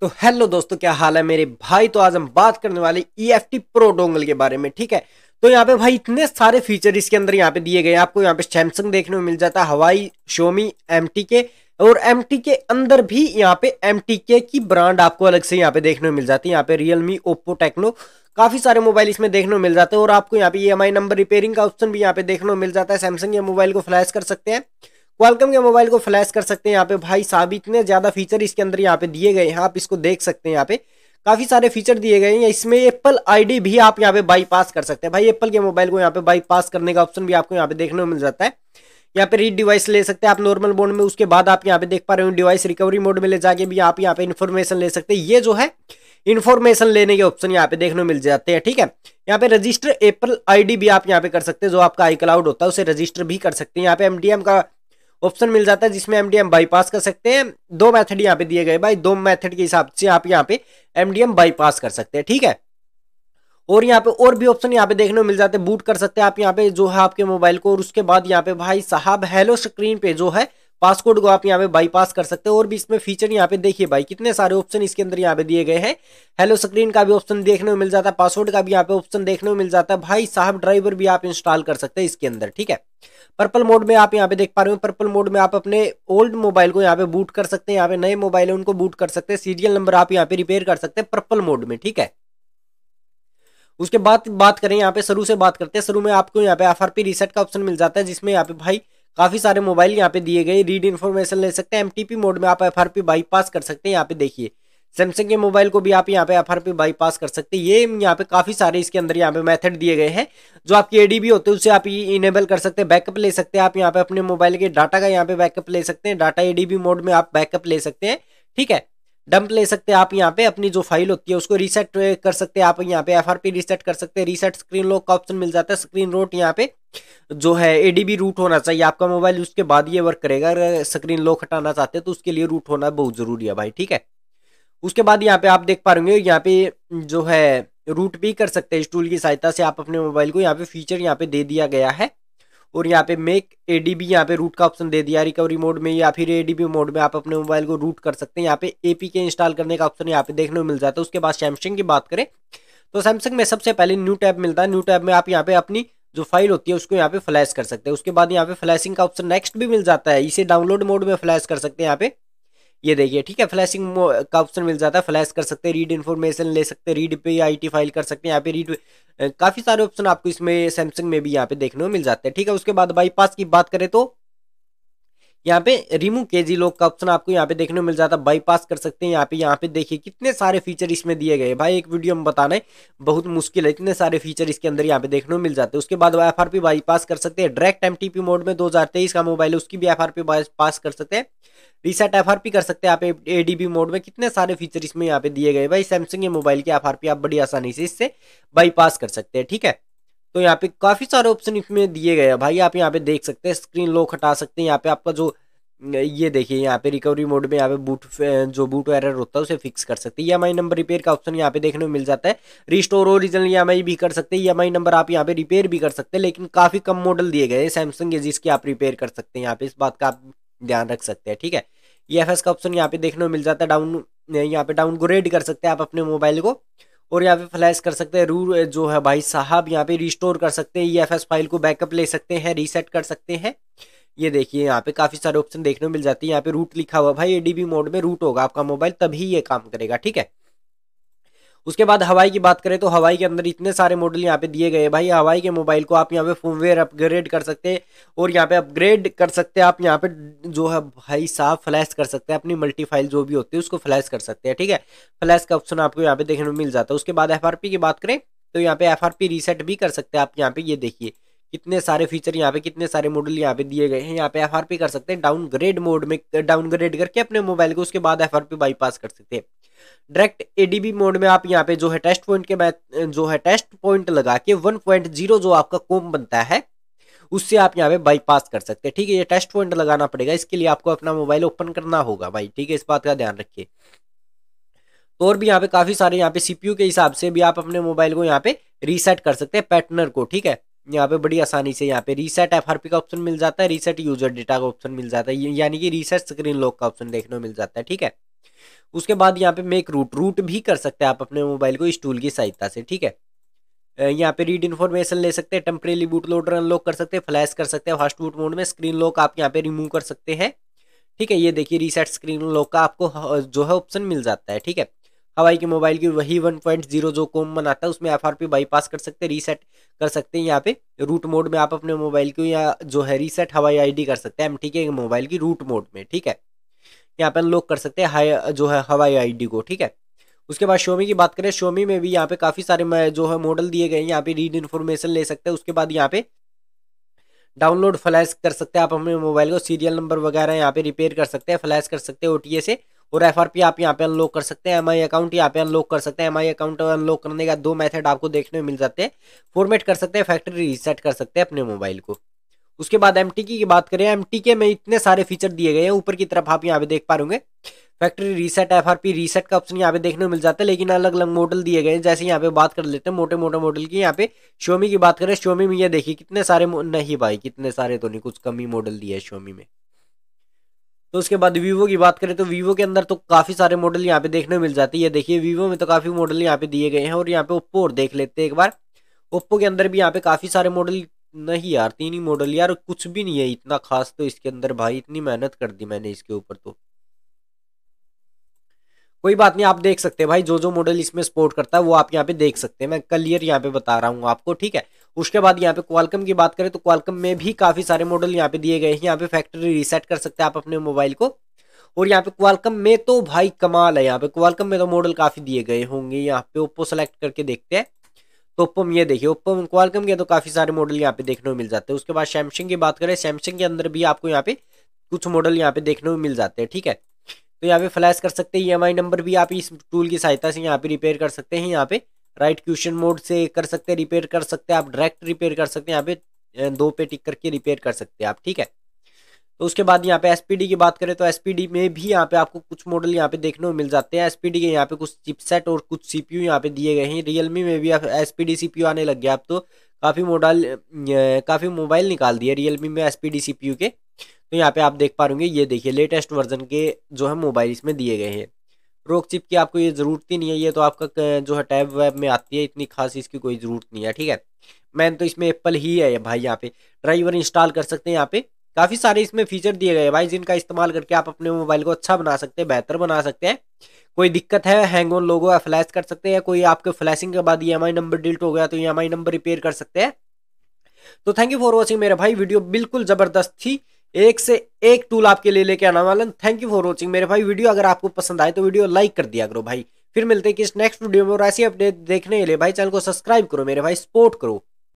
तो हेलो दोस्तों क्या हाल है मेरे भाई तो आज हम बात करने वाले E F T pro dongle के बारे में ठीक है तो यहाँ पे भाई इतने सारे फीचर इसके अंदर यहाँ पे दिए गए आपको यहाँ पे सैमसंग देखने को मिल जाता है हवाई शोमी एम के और एम के अंदर भी यहाँ पे एम की ब्रांड आपको अलग से यहाँ पे देखने को मिल जाती है यहाँ पे रियलमी ओप्पो टेक्नो काफ़ी सारे मोबाइल इसमें देखने को मिल जाते हैं और आपको यहाँ पे ई नंबर रिपेयरिंग का ऑप्शन भी यहाँ पे देखने को मिल जाता है सैमसंग या मोबाइल को फ्लैश कर सकते हैं क्वालकम के मोबाइल को फ्लैश कर सकते हैं यहाँ पे भाई साहब इतने ज़्यादा फीचर इसके अंदर यहाँ पे दिए गए हैं आप इसको देख सकते हैं यहाँ पे काफ़ी सारे फीचर दिए गए हैं इसमें एप्पल आईडी भी आप यहाँ पे बाईपास कर सकते हैं भाई एप्पल के मोबाइल को यहाँ पे बाईपास करने का ऑप्शन भी आपको यहाँ पे देखने को मिल जाता है यहाँ पे रीड डिवाइस ले सकते हैं आप नॉर्मल मोड में उसके बाद आप यहाँ पे देख पा रहे हो डिवाइस रिकवरी मोड में ले जाके भी आप यहाँ पे इन्फॉर्मेशन ले सकते हैं ये जो है इन्फॉर्मेशन लेने के ऑप्शन यहाँ पे देखने मिल जाते हैं ठीक है यहाँ पे रजिस्टर एप्पल आई भी आप यहाँ पे कर सकते हैं जो आपका आई क्लाउड होता है उसे रजिस्टर भी कर सकते हैं यहाँ पे एम का ऑप्शन मिल जाता है जिसमें एमडीएम बाईपास कर सकते हैं दो मैथड यहाँ पे दिए गए भाई दो मैथड के हिसाब से आप यहाँ पे एमडीएम बाईपास कर सकते हैं ठीक है और यहाँ पे और भी ऑप्शन यहाँ पे देखने को मिल जाते हैं बूट कर सकते हैं आप यहाँ पे जो है आपके मोबाइल को और उसके बाद यहाँ पे भाई साहब हेलो स्क्रीन पे जो है पासकोड को आप यहाँ पे बाईपास कर सकते हो और भी इसमें फीचर यहाँ पे देखिए भाई कितने सारे ऑप्शन इसके अंदर यहाँ पे दिए गए हैं हेलो स्क्रीन का भी ऑप्शन देखने को मिल जाता है पासवर्ड का भी यहाँ पे ऑप्शन देखने को मिल जाता है भाई साहब ड्राइवर भी आप इंस्टॉल कर सकते हैं इसके अंदर ठीक है पर्पल मोड में आप यहाँ पे देख पा रहे हो पर्पल मोड में आप अपने ओल्ड मोबाइल को यहाँ पे बूट कर सकते हैं यहाँ पे नए मोबाइल है उनको बूट कर सकते हैं सीरियल नंबर आप यहाँ पे रिपेयर कर सकते हैं पर्पल मोड में ठीक है उसके बाद बात करें यहाँ पे शुरू से बात करते हैं शुरू में आपको यहाँ पे एफ आर पी रिसेट का ऑप्शन मिल जाता है जिसमें यहाँ पे भाई काफ़ी सारे मोबाइल यहाँ पे दिए गए रीड इन्फॉर्मेशन ले सकते हैं एम मोड में आप एफ आर बाईपास कर सकते हैं यहाँ पे देखिए सैमसंग के मोबाइल को भी आप यहाँ पे एफ बाईपास कर सकते हैं ये यहाँ पे काफ़ी सारे इसके अंदर यहाँ पे मेथड दिए गए हैं जो आपकी एडीबी होते हैं उसे आप ये इनेबल कर सकते हैं बैकअप ले सकते हैं आप यहाँ पे अपने मोबाइल के डाटा का यहाँ पे बैकअप ले सकते हैं डाटा एडीबी मोड में आप बैकअप ले सकते हैं ठीक है डंप ले सकते हैं आप यहाँ पे अपनी जो फाइल होती है उसको रीसेट कर सकते हैं आप यहाँ पे एफआरपी रीसेट कर सकते हैं रीसेट स्क्रीन लॉक का ऑप्शन मिल जाता है स्क्रीन रोट यहाँ पे जो है एडीबी रूट होना चाहिए आपका मोबाइल उसके बाद ये वर्क करेगा अगर स्क्रीन लॉक हटाना चाहते हैं तो उसके लिए रूट होना बहुत जरूरी है भाई ठीक है उसके बाद यहाँ पे आप देख पा रहे यहाँ पे जो है रूट भी कर सकते हैं इस टूल की सहायता से आप अपने मोबाइल को यहाँ पे फीचर यहाँ पे दे दिया गया है और यहाँ पे मेक ए डी बी यहाँ पे रूट का ऑप्शन दे दिया रिकवरी मोड में या फिर ए डी बी मोड में आप अपने मोबाइल को रूट कर सकते हैं यहाँ पे ए पी के इंस्टॉल करने का ऑप्शन यहाँ पे देखने को मिल जाता है उसके बाद सैमसंग की बात करें तो सैमसंग में सबसे पहले न्यू टैब मिलता है न्यू टैब में आप यहाँ पे अपनी जो फाइल होती है उसको यहाँ पे फ्लैश कर सकते हैं उसके बाद यहाँ पे फ्लैशिंग का ऑप्शन नेक्स्ट भी मिल जाता है इसे डाउनलोड मोड में फ्लैश कर सकते हैं यहाँ पे ये देखिए ठीक है फ्लैशिंग का ऑप्शन मिल जाता है फ्लैश कर सकते हैं रीड इन्फॉर्मेशन ले सकते हैं रीड पे आईटी फाइल कर सकते हैं यहाँ पे रीड काफ़ी सारे ऑप्शन आपको इसमें सैमसंग में भी यहाँ पे देखने को मिल जाते हैं ठीक है उसके बाद बाईपास की बात करें तो यहाँ पे रिमूव केजी लॉक का ऑप्शन आपको यहाँ पे देखने को मिल जाता है बाईपास कर सकते हैं यहाँ पे यहाँ पे देखिए कितने सारे फीचर इसमें दिए गए भाई एक वीडियो में बताना है बहुत मुश्किल है इतने सारे फीचर इसके अंदर यहाँ पे देखने को मिल जाते हैं उसके बाद एफ आर बाईपास कर सकते हैं direct M T P mode में दो हजार तेईस का मोबाइल है उसकी भी एफ आर बाईपास कर सकते हैं रिसेट एफ आर पी कर सकते हैं आप ए डी बी मोड में कितने सारे फीचर इसमें यहाँ पे दिए गए भाई सैमसंग के मोबाइल के एफ आर पी आप बड़ी आसानी से इससे बाईपास कर सकते हैं ठीक है तो यहाँ पे काफ़ी सारे ऑप्शन इसमें दिए गए हैं भाई आप यहाँ पे देख सकते हैं स्क्रीन लॉक हटा सकते हैं यहाँ पे आपका जो ये देखिए यहाँ पे रिकवरी मोड में यहाँ पे बूट जो बूट एरर होता है उसे फिक्स कर सकते हैं E M I number repair का ऑप्शन यहाँ पे देखने को मिल जाता है restore original E M I भी कर सकते हैं ई एम आई नंबर आप यहाँ पे रिपेयर भी कर सकते हैं लेकिन काफ़ी कम मॉडल दिए गए हैं सैमसंग के जिसकी आप रिपेयर कर सकते हैं यहाँ पे इस बात का आप ध्यान रख सकते हैं ठीक है ई एफ एस का ऑप्शन यहाँ पे देखने को मिल जाता है डाउन यहाँ पे डाउनग्रेड कर सकते हैं आप अपने मोबाइल को और यहाँ पे फ्लैश कर सकते हैं रू जो है भाई साहब यहाँ पे रिस्टोर कर सकते हैं ई e फाइल को बैकअप ले सकते हैं रीसेट कर सकते हैं ये देखिए यहाँ पे काफ़ी सारे ऑप्शन देखने को मिल जाती है यहाँ पे रूट लिखा हुआ भाई एडीबी मोड में रूट होगा आपका मोबाइल तभी ये काम करेगा ठीक है उसके बाद हवाई की बात करें तो हवाई के अंदर इतने सारे मॉडल यहाँ पे दिए गए भाई हवाई के मोबाइल को आप यहाँ पे फोमवेयर अपग्रेड कर सकते हैं और यहाँ पे अपग्रेड कर सकते हैं आप यहाँ पे जो है भाई साहब फ्लैश कर सकते हैं अपनी मल्टी फाइल जो भी होती है उसको फ्लैश कर सकते हैं ठीक है फ्लैश का ऑप्शन आपको यहाँ पे देखने को मिल जाता है उसके बाद एफ की बात करें तो यहाँ पे एफ आर पी रीसेट भी कर सकते हैं आप यहाँ पे ये देखिए कितने सारे फीचर यहाँ पे कितने सारे मॉडल यहाँ पे दिए गए हैं यहाँ पे एफ कर सकते हैं डाउनग्रेड मोड में डाउनग्रेड करके अपने मोबाइल को उसके बाद एफ बाईपास कर सकते हैं डायरेक्ट एडीबी मोड में आप यहाँ पे जो है टेस्ट पॉइंट के जो है टेस्ट पॉइंट लगा के 1.0 जो आपका कोम बनता है उससे आप यहाँ पे बाईपास कर सकते हैं ठीक है ये टेस्ट पॉइंट लगाना पड़ेगा इसके लिए आपको अपना मोबाइल ओपन करना होगा भाई ठीक है इस बात का ध्यान रखिए तो और भी यहाँ पे काफ़ी सारे यहाँ पे सीपीयू के हिसाब से भी आप अपने मोबाइल को यहाँ पे रीसेट कर सकते हैं पैटनर को ठीक है यहाँ पे बड़ी आसानी से यहाँ पे रीसेट एफ का ऑप्शन मिल जाता है रीसेट यूजर डेटा का ऑप्शन मिल जाता है यानी कि रीसेट स्क्रीन लॉक का ऑप्शन देखने को मिल जाता है ठीक है उसके बाद यहाँ पे मेक रूट रूट भी कर सकते हैं आप अपने मोबाइल को इस टूल की सहायता से ठीक है यहाँ पे रीड इन्फॉर्मेशन ले सकते हैं टेम्परेली बूट लोडर अनलॉक कर सकते हैं फ्लैश कर सकते हैं फास्ट बूट मोड में स्क्रीन लॉक आप यहाँ पे रिमूव कर सकते हैं ठीक है ये देखिए रीसेट स्क्रीन लॉक का आपको जो है ऑप्शन मिल जाता है ठीक है हवाई के मोबाइल की वही वन पॉइंट जीरो जो कोम बनाता है उसमें एफ आर पी बाईपास कर सकते हैं रीसेट कर सकते हैं यहाँ पे रूट मोड में आप अपने मोबाइल को या जो है रीसेट हवाई आईडी कर सकते हैं एम के मोबाइल की रूट मोड में ठीक है यहाँ पे अनलॉक कर सकते हैं जो है हवाई आईडी को ठीक है उसके बाद शोमी की बात करें शोमी में भी यहाँ पे काफ़ी सारे जो है मॉडल दिए गए हैं यहाँ पे रीड इन्फॉर्मेशन ले सकते हैं उसके बाद यहाँ पे डाउनलोड फ्लैश कर सकते हैं आप अपने मोबाइल को सीरियल नंबर वगैरह यहाँ पे रिपेयर कर सकते हैं फ्लैश कर सकते हैं ओ से और एफ आप यहाँ पे अनलॉक कर सकते हैं एम अकाउंट यहाँ पे अनलॉक कर सकते हैं एम अकाउंट अनलॉक करने का दो मैथड आपको देखने में मिल जाते हैं फॉर्मेट कर सकते हैं फैक्ट्री रीसेट कर सकते हैं अपने मोबाइल को उसके बाद एम की बात करें एम के में इतने सारे फीचर दिए गए हैं ऊपर की तरफ आप यहाँ पे देख पा रहे फैक्ट्री रीसेट एफ रीसेट का ऑप्शन यहाँ पे देखने को मिल जाता है लेकिन अलग अलग मॉडल दिए गए हैं जैसे यहाँ पे बात कर लेते हैं मोटे मोटे मॉडल की यहाँ पे शोमी की बात करें शोमी में ये देखिए कितने सारे नहीं भाई कितने सारे तो नहीं कुछ कम ही मॉडल दिए है शोमी में तो उसके बाद वीवो की बात करें तो वीवो के अंदर तो काफ़ी सारे मॉडल यहाँ पे देखने मिल जाते हैं ये देखिए वीवो में तो काफ़ी मॉडल यहाँ पे दिए गए हैं और यहाँ पे ओप्पो और देख लेते हैं एक बार ओप्पो के अंदर भी यहाँ पे काफ़ी सारे मॉडल नहीं यार तीन ही मॉडल यार कुछ भी नहीं है इतना खास तो इसके अंदर भाई इतनी मेहनत कर दी मैंने इसके ऊपर तो कोई बात नहीं आप देख सकते हैं भाई जो जो मॉडल इसमें सपोर्ट करता है वो आप यहाँ पे देख सकते हैं मैं क्लियर यहाँ पे बता रहा हूँ आपको ठीक है उसके बाद यहाँ पे क्वालकम की बात करें तो क्वालकम में भी काफ़ी सारे मॉडल यहाँ पे दिए गए हैं यहाँ पे फैक्ट्री रीसेट कर सकते हैं आप अपने मोबाइल को और यहाँ पे क्वालकम में तो भाई कमाल है यहाँ पे क्वालकम में तो मॉडल काफ़ी दिए गए होंगे यहाँ पे ओप्पो सेलेक्ट करके देखते हैं तो ओप्पो में ये देखिए ओप्पो में क्वालकम के तो काफ़ी सारे मॉडल यहाँ पे देखने को मिल जाते हैं उसके बाद सैमसंग की बात करें सैमसंग के अंदर भी आपको यहाँ पे कुछ मॉडल यहाँ पे देखने को मिल जाते हैं ठीक है तो यहाँ पे फ्लैश कर सकते हैं ई नंबर भी आप इस टूल की सहायता से यहाँ पे रिपेयर कर सकते हैं यहाँ पे राइट क्वेश्चन मोड से कर सकते हैं रिपेयर कर सकते हैं आप डायरेक्ट रिपेयर कर सकते हैं यहाँ पे दो पे टिक करके रिपेयर कर सकते हैं आप ठीक है तो उसके बाद यहाँ पे एसपीडी की बात करें तो एसपीडी में भी यहाँ पे आपको कुछ मॉडल यहाँ पे देखने को मिल जाते हैं एसपीडी के यहाँ पे कुछ चिपसेट और कुछ सीपीयू यहाँ पे दिए गए हैं रियलमी में भी पी सीपीयू आने लग गया अब तो काफ़ी मॉडल काफ़ी मोबाइल निकाल दिए रियलमी में पी सीपीयू के तो यहाँ पे आप देख पा रहे ये देखिए लेटेस्ट वर्जन के जो है मोबाइल इसमें दिए गए हैं रोक चिप की आपको ये ज़रूरत ही नहीं है ये तो आपका जो है टैब वैब में आती है इतनी खास इसकी कोई ज़रूरत नहीं है ठीक है मैन तो इसमें एप्पल ही है भाई यहाँ पे ड्राइवर इंस्टॉल कर सकते हैं यहाँ पे काफ़ी सारे इसमें फीचर दिए गए हैं भाई जिनका इस्तेमाल करके आप अपने मोबाइल को अच्छा बना सकते हैं बेहतर बना सकते हैं कोई दिक्कत है हैंग ऑन लोगों का फ्लैश कर सकते हैं कोई आपके फ्लैशिंग के बाद ई नंबर डिलीट हो गया तो ई नंबर रिपेयर कर सकते हैं तो थैंक यू फॉर वॉचिंग मेरे भाई वीडियो बिल्कुल ज़बरदस्त थी एक से एक टूल आपके लिए लेके आना वाला थैंक यू फॉर वॉचिंग मेरे भाई वीडियो अगर आपको पसंद आए तो वीडियो लाइक कर दिया करो भाई फिर मिलते हैं कि इस नेक्स्ट वीडियो में और ऐसी अपडेट देखने के लिए भाई चैनल को सब्सक्राइब करो मेरे भाई सपोर्ट करो